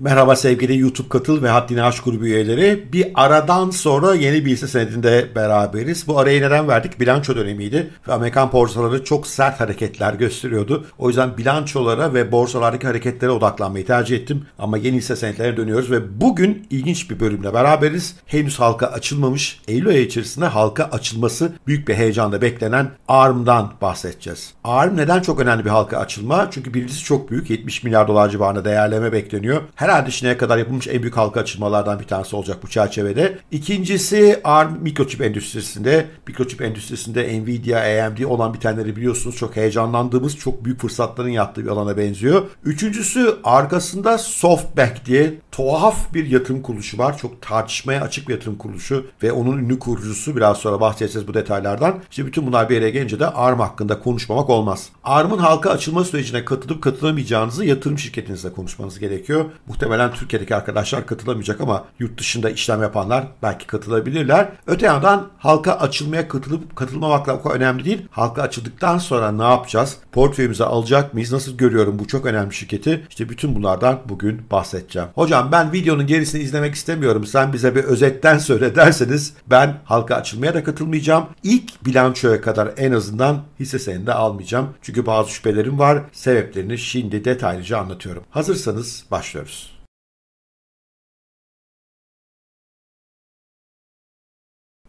Merhaba sevgili YouTube Katıl ve Haddini Aşk grubu üyeleri. Bir aradan sonra yeni bir hisse senedinde beraberiz. Bu arayı neden verdik? Bilanço dönemiydi ve Amerikan borsaları çok sert hareketler gösteriyordu. O yüzden bilançolara ve borsalardaki hareketlere odaklanmayı tercih ettim. Ama yeni hisse senetlerine dönüyoruz ve bugün ilginç bir bölümle beraberiz. Henüz halka açılmamış, Eylül ayı içerisinde halka açılması büyük bir heyecanla beklenen ARM'dan bahsedeceğiz. ARM neden çok önemli bir halka açılma? Çünkü birincisi çok büyük, 70 milyar dolar civarında değerleme bekleniyor. Her herhalde şimdiye kadar yapılmış en büyük halka açılmalardan bir tanesi olacak bu çerçevede. İkincisi ARM mikroçip endüstrisinde, mikroçip endüstrisinde Nvidia, AMD olan bitenleri biliyorsunuz çok heyecanlandığımız, çok büyük fırsatların yattığı bir alana benziyor. Üçüncüsü arkasında SoftBank diye tuhaf bir yatırım kuruluşu var. Çok tartışmaya açık bir yatırım kuruluşu ve onun ünlü kurucusu biraz sonra bahsedeceğiz bu detaylardan. İşte bütün bunlar bir yere gelince de ARM hakkında konuşmamak olmaz. ARM'ın halka açılma sürecine katılıp katılamayacağınızı yatırım şirketinizle konuşmanız gerekiyor. Bu muhtemelen Türkiye'deki arkadaşlar katılamayacak ama yurt dışında işlem yapanlar belki katılabilirler. Öte yandan halka açılmaya katılıp katılmamakla o kadar önemli değil. Halka açıldıktan sonra ne yapacağız? Portföyümüze alacak mıyız? Nasıl görüyorum bu çok önemli şirketi? İşte bütün bunlardan bugün bahsedeceğim. Hocam ben videonun gerisini izlemek istemiyorum. Sen bize bir özetten söyle derseniz ben halka açılmaya da katılmayacağım. İlk bilançoya kadar en azından hisse senedi almayacağım. Çünkü bazı şüphelerim var. Sebeplerini şimdi detaylıca anlatıyorum. Hazırsanız başlıyoruz.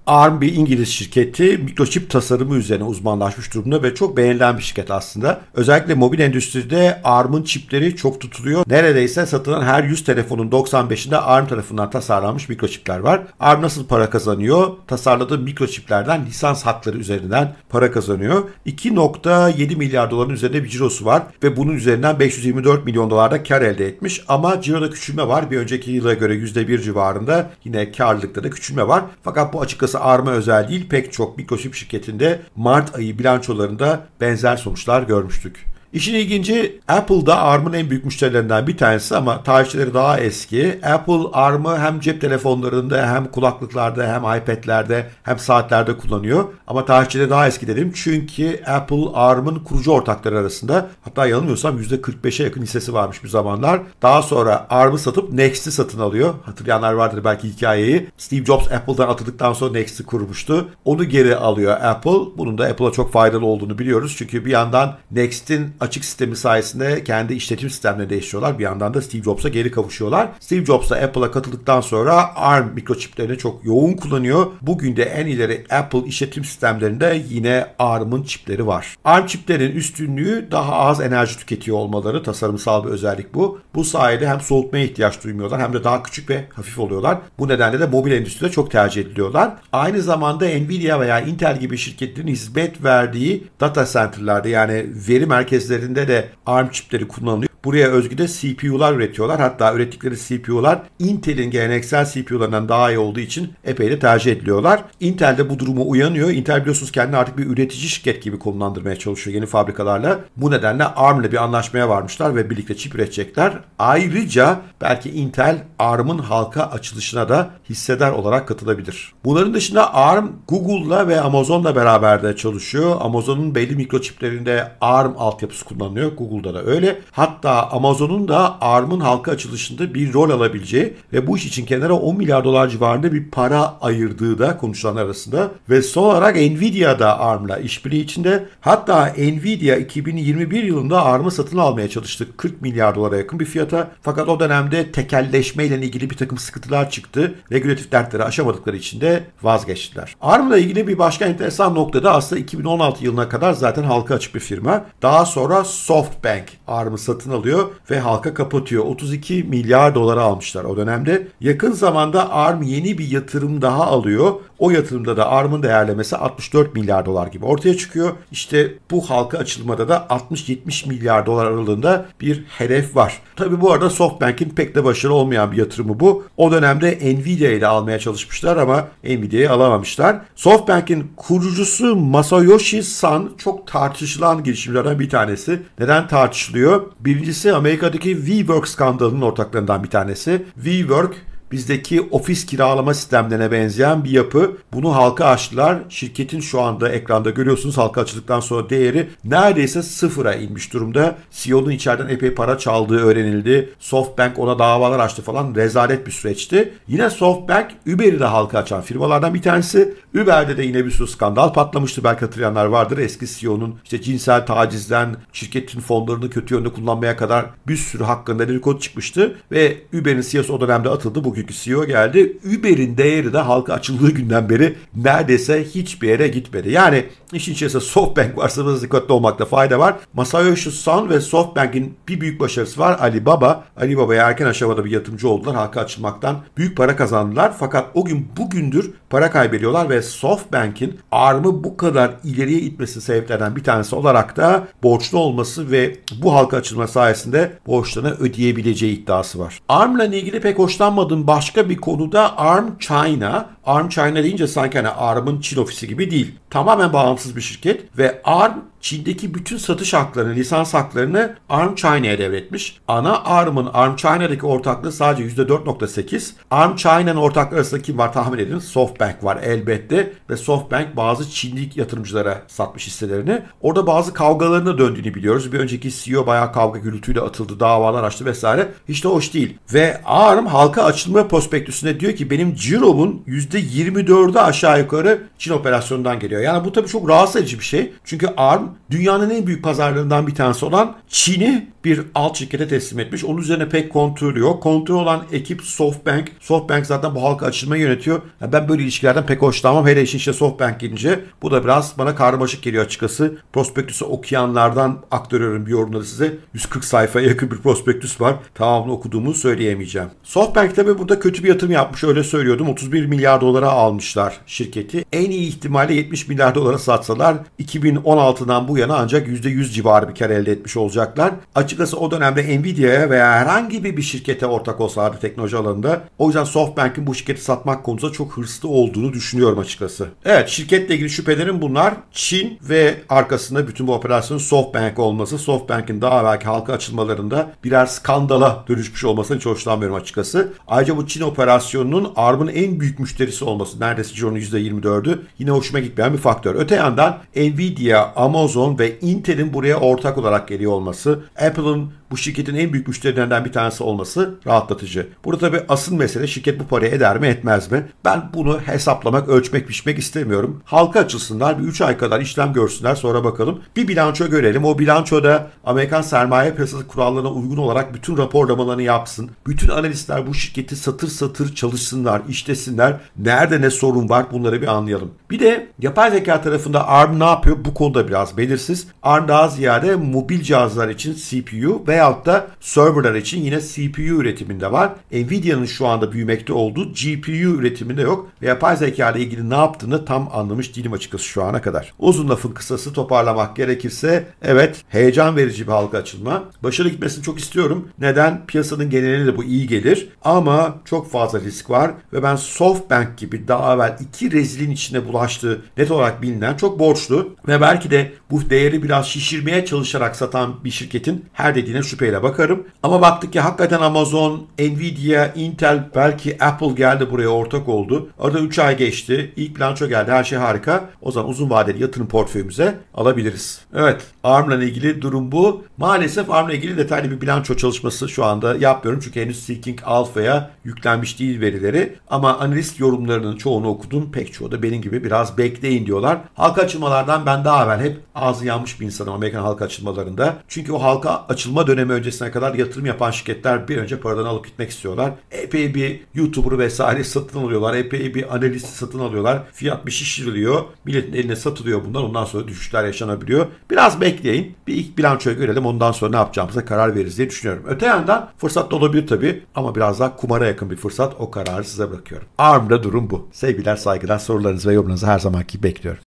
ARM bir İngiliz şirketi mikroçip tasarımı üzerine uzmanlaşmış durumda ve çok beğenilen bir şirket aslında. Özellikle mobil endüstride ARM'ın çipleri çok tutuluyor. Neredeyse satılan her 100 telefonun 95'inde ARM tarafından tasarlanmış mikroçipler var. ARM nasıl para kazanıyor? Tasarladığı mikroçiplerden lisans hakları üzerinden para kazanıyor. 2.7 milyar doların üzerinde bir cirosu var ve bunun üzerinden 524 milyon dolar da kar elde etmiş ama ciroda küçülme var. Bir önceki yıla göre %1 civarında yine karlılıkta da küçülme var. Fakat bu açıkçası ARM'a özel değil pek çok mikroçip şirketinde Mart ayı bilançolarında benzer sonuçlar görmüştük. İşin ilginci Apple'da ARM'ın en büyük müşterilerinden bir tanesi ama tarihçileri daha eski. Apple ARM'ı hem cep telefonlarında hem kulaklıklarda hem iPad'lerde hem saatlerde kullanıyor. Ama tarihçileri daha eski dedim çünkü Apple ARM'ın kurucu ortakları arasında hatta yanılmıyorsam %45'e yakın hissesi varmış bir zamanlar. Daha sonra ARM'ı satıp Next'i satın alıyor. Hatırlayanlar vardır belki hikayeyi. Steve Jobs Apple'dan atıldıktan sonra Next'i kurmuştu. Onu geri alıyor Apple. Bunun da Apple'a çok faydalı olduğunu biliyoruz. Çünkü bir yandan Next'in açık sistemi sayesinde kendi işletim sistemlerini değiştiriyorlar. Bir yandan da Steve Jobs'a geri kavuşuyorlar. Steve Jobs'a Apple'a katıldıktan sonra ARM mikroçiplerini çok yoğun kullanıyor. Bugün de en ileri Apple işletim sistemlerinde yine ARM'ın çipleri var. ARM çiplerin üstünlüğü daha az enerji tüketiyor olmaları tasarımsal bir özellik bu. Bu sayede hem soğutmaya ihtiyaç duymuyorlar hem de daha küçük ve hafif oluyorlar. Bu nedenle de mobil endüstride çok tercih ediliyorlar. Aynı zamanda Nvidia veya Intel gibi şirketlerin hizmet verdiği data center'larda yani veri merkezleri tezlerinde de ARM çipleri kullanılıyor buraya özgü de CPU'lar üretiyorlar. Hatta ürettikleri CPU'lar Intel'in geleneksel CPU'larından daha iyi olduğu için epey de tercih ediliyorlar. Intel de bu durumu uyanıyor. Intel biliyorsunuz kendini artık bir üretici şirket gibi konumlandırmaya çalışıyor yeni fabrikalarla. Bu nedenle ARM'le bir anlaşmaya varmışlar ve birlikte çip üretecekler. Ayrıca belki Intel ARM'ın halka açılışına da hisseder olarak katılabilir. Bunların dışında ARM Google'la ve Amazon'la beraber de çalışıyor. Amazon'un belli mikroçiplerinde ARM altyapısı kullanılıyor. Google'da da öyle. Hatta hatta Amazon'un da ARM'ın halka açılışında bir rol alabileceği ve bu iş için kenara 10 milyar dolar civarında bir para ayırdığı da konuşulan arasında ve son olarak Nvidia da ARM'la işbirliği içinde hatta Nvidia 2021 yılında ARM'ı satın almaya çalıştı 40 milyar dolara yakın bir fiyata fakat o dönemde tekelleşmeyle ilgili bir takım sıkıntılar çıktı. Regülatif dertleri aşamadıkları için de vazgeçtiler. Arm'la ilgili bir başka enteresan nokta da aslında 2016 yılına kadar zaten halka açık bir firma. Daha sonra SoftBank ARM'ı satın alıyor ve halka kapatıyor. 32 milyar dolara almışlar o dönemde. Yakın zamanda ARM yeni bir yatırım daha alıyor. O yatırımda da ARM'ın değerlemesi 64 milyar dolar gibi ortaya çıkıyor. İşte bu halka açılmada da 60-70 milyar dolar aralığında bir hedef var. Tabi bu arada SoftBank'in pek de başarılı olmayan bir yatırımı bu. O dönemde Nvidia ile almaya çalışmışlar ama Nvidia'yı alamamışlar. SoftBank'in kurucusu Masayoshi Son çok tartışılan girişimlerden bir tanesi. Neden tartışılıyor? Birinci birincisi Amerika'daki WeWork skandalının ortaklarından bir tanesi. WeWork Bizdeki ofis kiralama sistemlerine benzeyen bir yapı. Bunu halka açtılar. Şirketin şu anda ekranda görüyorsunuz halka açıldıktan sonra değeri neredeyse sıfıra inmiş durumda. CEO'nun içeriden epey para çaldığı öğrenildi. Softbank ona davalar açtı falan. Rezalet bir süreçti. Yine Softbank Uber'i de halka açan firmalardan bir tanesi. Uber'de de yine bir sürü skandal patlamıştı. Belki hatırlayanlar vardır. Eski CEO'nun işte cinsel tacizden şirketin fonlarını kötü yönde kullanmaya kadar bir sürü hakkında dedikodu çıkmıştı. Ve Uber'in CEO'su o dönemde atıldı. Bugün bugünkü CEO geldi. Uber'in değeri de halka açıldığı günden beri neredeyse hiçbir yere gitmedi. Yani işin içerisinde SoftBank varsa biraz dikkatli olmakta fayda var. Masayoshi Son ve SoftBank'in bir büyük başarısı var. Alibaba. Alibaba'ya erken aşamada bir yatırımcı oldular. Halka açılmaktan büyük para kazandılar. Fakat o gün bugündür para kaybediyorlar ve SoftBank'in ARM'ı bu kadar ileriye itmesi sebeplerden bir tanesi olarak da borçlu olması ve bu halka açılma sayesinde borçlarını ödeyebileceği iddiası var. ARM'la ilgili pek hoşlanmadığım başka bir konuda ARM China, ARM China deyince sanki hani ARM'ın Çin ofisi gibi değil. Tamamen bağımsız bir şirket ve ARM Çin'deki bütün satış haklarını, lisans haklarını ARM China'ya devretmiş. Ana ARM'ın ARM China'daki ortaklığı sadece %4.8. ARM China'nın ortaklığı arasında kim var tahmin edin? Softbank var elbette ve Softbank bazı Çinli yatırımcılara satmış hisselerini. Orada bazı kavgalarına döndüğünü biliyoruz. Bir önceki CEO bayağı kavga gürültüyle atıldı, davalar açtı vesaire. Hiç de hoş değil. Ve ARM halka açılma prospektüsünde diyor ki benim ciromun %24'ü aşağı yukarı Çin operasyonundan geliyor. Yani bu tabii çok rahatsız edici bir şey. Çünkü ARM dünyanın en büyük pazarlarından bir tanesi olan Çin'i bir alt şirkete teslim etmiş. Onun üzerine pek kontrolü yok. Kontrol olan ekip Softbank. Softbank zaten bu halka açılmayı yönetiyor. Yani ben böyle ilişkilerden pek hoşlanmam. Hele işin işte Softbank gelince bu da biraz bana karmaşık geliyor açıkçası. Prospektüsü okuyanlardan aktarıyorum bir yorumları size. 140 sayfaya yakın bir prospektüs var. Tamamını okuduğumu söyleyemeyeceğim. Softbank tabi burada kötü bir yatırım yapmış öyle söylüyordum. 31 milyar dolara almışlar şirketi. En iyi ihtimalle 70 milyar dolara satsalar 2016'dan bu yana ancak %100 civarı bir kar elde etmiş olacaklar. Açık açıkçası o dönemde Nvidia'ya veya herhangi bir bir şirkete ortak olsalardı teknoloji alanında. O yüzden SoftBank'in bu şirketi satmak konusunda çok hırslı olduğunu düşünüyorum açıkçası. Evet şirketle ilgili şüphelerim bunlar. Çin ve arkasında bütün bu operasyonun SoftBank olması, SoftBank'in daha belki halka açılmalarında birer skandala dönüşmüş olmasını hiç hoşlanmıyorum açıkçası. Ayrıca bu Çin operasyonunun ARM'ın en büyük müşterisi olması, neredeyse Ciro'nun %24'ü yine hoşuma gitmeyen bir faktör. Öte yandan Nvidia, Amazon ve Intel'in buraya ortak olarak geliyor olması, Apple them bu şirketin en büyük müşterilerinden bir tanesi olması rahatlatıcı. Burada tabii asıl mesele şirket bu parayı eder mi etmez mi? Ben bunu hesaplamak, ölçmek, biçmek istemiyorum. Halka açılsınlar bir 3 ay kadar işlem görsünler sonra bakalım. Bir bilanço görelim. O bilançoda Amerikan sermaye piyasası kurallarına uygun olarak bütün raporlamalarını yapsın. Bütün analistler bu şirketi satır satır çalışsınlar, işlesinler. Nerede ne sorun var bunları bir anlayalım. Bir de yapay zeka tarafında ARM ne yapıyor? Bu konuda biraz belirsiz. ARM daha ziyade mobil cihazlar için CPU ve veyahut da serverlar için yine CPU üretiminde var. Nvidia'nın şu anda büyümekte olduğu GPU üretiminde yok ve yapay zeka ile ilgili ne yaptığını tam anlamış değilim açıkçası şu ana kadar. Uzun lafın kısası toparlamak gerekirse evet heyecan verici bir halka açılma. Başarı gitmesini çok istiyorum. Neden? Piyasanın geneline de bu iyi gelir ama çok fazla risk var ve ben SoftBank gibi daha evvel iki rezilin içinde bulaştığı net olarak bilinen çok borçlu ve belki de bu değeri biraz şişirmeye çalışarak satan bir şirketin her dediğine şüpheyle bakarım. Ama baktık ki hakikaten Amazon, Nvidia, Intel, belki Apple geldi buraya ortak oldu. Arada 3 ay geçti. İlk bilanço geldi. Her şey harika. O zaman uzun vadeli yatırım portföyümüze alabiliriz. Evet. ARM'la ilgili durum bu. Maalesef ARM'la ilgili detaylı bir bilanço çalışması şu anda yapmıyorum. Çünkü henüz Seeking Alpha'ya yüklenmiş değil verileri. Ama analist yorumlarının çoğunu okudum. Pek çoğu da benim gibi biraz bekleyin diyorlar. Halka açılmalardan ben daha evvel hep ağzı yanmış bir insanım Amerikan halka açılmalarında. Çünkü o halka açılma dönemi dönemi öncesine kadar yatırım yapan şirketler bir önce paradan alıp gitmek istiyorlar. Epey bir YouTuber vesaire satın alıyorlar. Epey bir analisti satın alıyorlar. Fiyat bir şişiriliyor. Milletin eline satılıyor bundan. Ondan sonra düşüşler yaşanabiliyor. Biraz bekleyin. Bir ilk bilançoya görelim. Ondan sonra ne yapacağımıza karar veririz diye düşünüyorum. Öte yandan fırsat da olabilir tabii. Ama biraz daha kumara yakın bir fırsat. O kararı size bırakıyorum. ARM'da durum bu. Sevgiler, saygılar, sorularınız ve yorumlarınızı her zamanki bekliyorum.